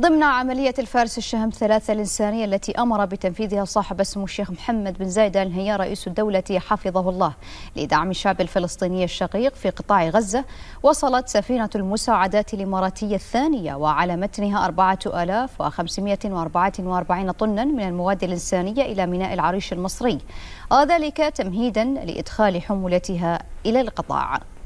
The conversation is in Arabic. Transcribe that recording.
ضمن عملية الفارس الشهم ثلاثة الإنسانية التي أمر بتنفيذها صاحب اسم الشيخ محمد بن زايد آل نهيان رئيس الدولة حفظه الله لدعم الشعب الفلسطيني الشقيق في قطاع غزة وصلت سفينة المساعدات الإماراتية الثانية وعلى متنها 4544 طنا من المواد الإنسانية إلى ميناء العريش المصري وذلك تمهيدا لإدخال حمولتها إلى القطاع